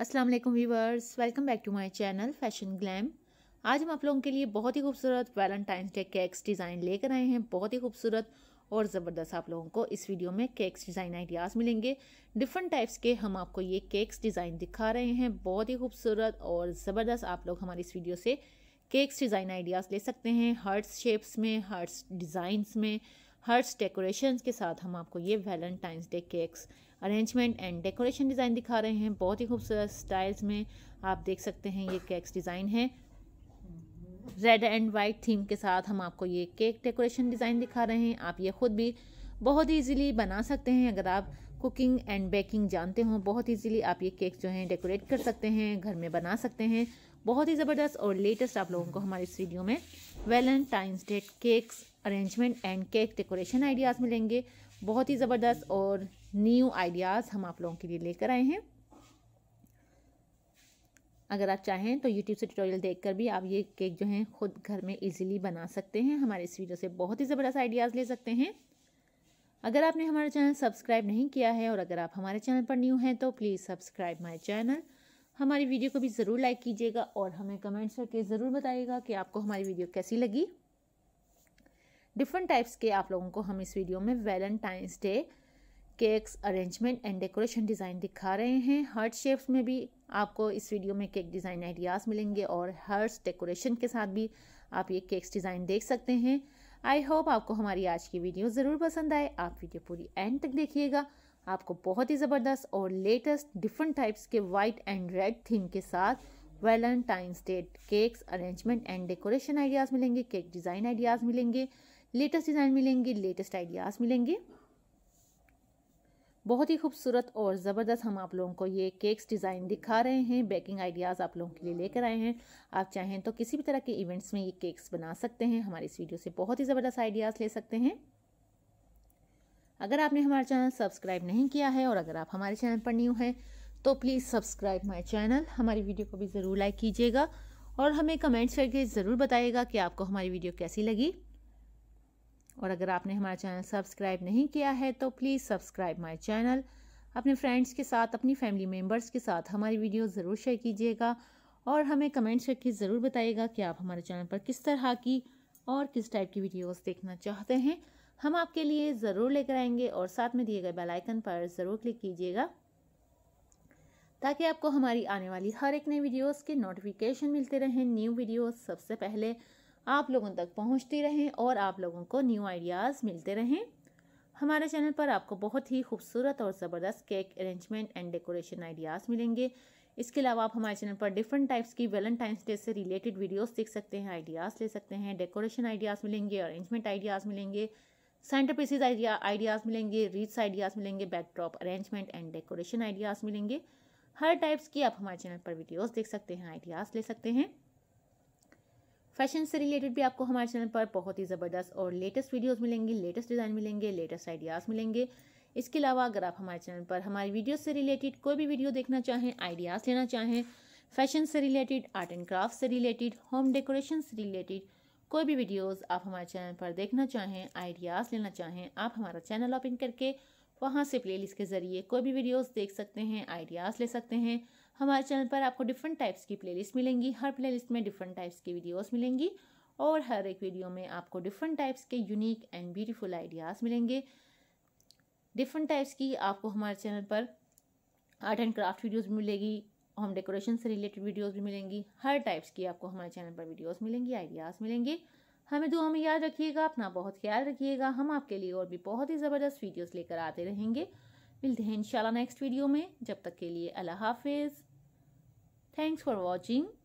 अस्सलाम वालेकुम viewers welcome back to my channel fashion glam आज हम आप लोगों के लिए बहुत ही खूबसूरत वैलेंटाइन डे केक्स डिज़ाइन लेकर आए हैं बहुत ही खूबसूरत और ज़बरदस्त आप लोगों को इस वीडियो में केक्स डिज़ाइन आइडियाज़ मिलेंगे डिफरेंट टाइप्स के हम आपको ये केक्स डिज़ाइन दिखा रहे हैं बहुत ही खूबसूरत और ज़बरदस्त आप लोग हमारी इस वीडियो से केक्स डिज़ाइन आइडियाज़ ले सकते हैं हर्ट्स शेप्स में हर्ट्स डिज़ाइंस में हर्ट्स डेकोरेशन के साथ हम आपको ये Valentine's Day cakes arrangement and decoration design दिखा रहे हैं बहुत ही खूबसूरत स्टाइल्स में आप देख सकते हैं ये केक्स डिज़ाइन है रेड एंड वाइट थीम के साथ हम आपको ये केक डेकोरेशन डिज़ाइन दिखा रहे हैं आप ये ख़ुद भी बहुत ईजीली बना सकते हैं अगर आप कुकिंग एंड बेकिंग जानते हों बहुत ईजीली आप ये केक जो हैं डेकोरेट कर सकते हैं घर में बना सकते हैं बहुत ही ज़बरदस्त और लेटेस्ट आप लोगों को हमारे इस वीडियो में Valentine's Day cakes arrangement and cake decoration ideas मिलेंगे बहुत ही ज़बरदस्त और न्यू आइडियाज़ हम आप लोगों के लिए लेकर आए हैं अगर आप चाहें तो यूट्यूब से ट्यूटोरियल देखकर भी आप ये केक जो हैं खुद घर में इजीली बना सकते हैं हमारे इस वीडियो से बहुत ही ज़बरदस्त आइडियाज़ ले सकते हैं अगर आपने हमारा चैनल सब्सक्राइब नहीं किया है और अगर आप हमारे चैनल पर न्यू हैं तो प्लीज़ सब्सक्राइब माई चैनल हमारी वीडियो को भी ज़रूर लाइक कीजिएगा और हमें कमेंट्स करके ज़रूर बताइएगा कि आपको हमारी वीडियो कैसी लगी डिफरेंट टाइप्स के आप लोगों को हम इस वीडियो में Valentine's Day cakes arrangement and decoration design दिखा रहे हैं हर्ट शेप्स में भी आपको इस वीडियो में केक डिज़ाइन आइडियाज़ मिलेंगे और हर्ट्स डेकोरेशन के साथ भी आप ये केक्स डिज़ाइन देख सकते हैं आई होप आपको हमारी आज की वीडियो ज़रूर पसंद आए आप वीडियो पूरी एंड तक देखिएगा आपको बहुत ही ज़बरदस्त और लेटेस्ट डिफरेंट टाइप्स के वाइट एंड रेड थीम के साथ Valentine's Day cakes arrangement and decoration ideas मिलेंगे केक डिज़ाइन आइडियाज़ मिलेंगे लेटेस्ट डिज़ाइन मिलेंगे लेटेस्ट आइडियाज़ मिलेंगे बहुत ही खूबसूरत और ज़बरदस्त हम आप लोगों को ये केक्स डिज़ाइन दिखा रहे हैं बेकिंग आइडियाज़ आप लोगों के लिए लेकर आए हैं आप चाहें तो किसी भी तरह के इवेंट्स में ये केक्स बना सकते हैं हमारे इस वीडियो से बहुत ही ज़बरदस्त आइडियाज़ ले सकते हैं अगर आपने हमारा चैनल सब्सक्राइब नहीं किया है और अगर आप हमारे चैनल पर न्यू हैं तो प्लीज़ सब्सक्राइब माई चैनल हमारी वीडियो को भी ज़रूर लाइक कीजिएगा और हमें कमेंट्स करके ज़रूर बताइएगा कि आपको हमारी वीडियो कैसी लगी और अगर आपने हमारा चैनल सब्सक्राइब नहीं किया है तो प्लीज़ सब्सक्राइब माई चैनल अपने फ्रेंड्स के साथ अपनी फैमिली मेम्बर्स के साथ हमारी वीडियो ज़रूर शेयर कीजिएगा और हमें कमेंट्स करके ज़रूर बताइएगा कि आप हमारे चैनल पर किस तरह की और किस टाइप की वीडियोस देखना चाहते हैं हम आपके लिए ज़रूर लेकर आएंगे और साथ में दिए गए बेल आइकन पर ज़रूर क्लिक कीजिएगा ताकि आपको हमारी आने वाली हर एक नई वीडियोस के नोटिफिकेशन मिलते रहें न्यू वीडियोस सबसे पहले आप लोगों तक पहुंचती रहें और आप लोगों को न्यू आइडियाज़ मिलते रहें हमारे चैनल पर आपको बहुत ही खूबसूरत और ज़बरदस्त cake arrangement and decoration ideas मिलेंगे इसके अलावा आप हमारे चैनल पर डिफरेंट टाइप्स की वैलेंटाइंस डे से रिलेटेड वीडियोस देख सकते हैं आइडियाज़ ले सकते हैं डेकोरेशन आइडियाज़ मिलेंगे अरेंजमेंट आइडियाज़ मिलेंगे सेंटर पीसीज आइडिया आइडियाज़ मिलेंगे रीच आइडियाज़ मिलेंगे backdrop arrangement and decoration ideas मिलेंगे हर टाइप्स की आप हमारे चैनल पर वीडियोस देख सकते हैं आइडियाज़ ले सकते हैं फैशन से रिलेटेड भी आपको हमारे चैनल पर बहुत ही ज़बरदस्त और लेटेस्ट वीडियोस मिलेंगी लेटेस्ट डिज़ाइन मिलेंगे लेटेस्ट आइडियाज़ मिलेंगे इसके अलावा अगर आप हमारे चैनल पर हमारी वीडियो से रिलेटेड कोई भी वीडियो देखना चाहें आइडियाज़ लेना चाहें फैशन से रिलेटेड आर्ट एंड क्राफ्ट से रिलेटेड होम डेकोरेशन से रिलेटेड कोई भी वीडियोज़ आप हमारे चैनल पर देखना चाहें आइडियाज़ लेना चाहें आप हमारा चैनल ओपन करके वहाँ से प्ले के ज़रिए कोई भी वीडियोस देख सकते हैं आइडियाज़ ले सकते हैं हमारे चैनल पर आपको डिफरेंट टाइप्स की प्लेलिस्ट मिलेंगी हर प्लेलिस्ट में डिफरेंट टाइप्स की वीडियोस मिलेंगी और हर एक वीडियो में आपको डिफरेंट टाइप्स के यूनिक एंड ब्यूटीफुल आइडियाज़ मिलेंगे डिफरेंट टाइप्स की आपको हमारे चैनल पर आर्ट एंड क्राफ्ट वीडियोज़ भी मिलेगी होम डेकोरेशन से रिलेटेड वीडियोज़ भी मिलेंगी हर टाइप्स की आपको हमारे चैनल पर वीडियोज़ मिलेंगी आइडियाज़ मिलेंगे हमें दुआ में याद रखिएगा अपना बहुत ख्याल रखिएगा हम आपके लिए और भी बहुत ही ज़बरदस्त वीडियोस लेकर आते रहेंगे मिलते हैं इंशाल्लाह नेक्स्ट वीडियो में जब तक के लिए अल्लाह हाफिज़ थैंक्स फॉर वॉचिंग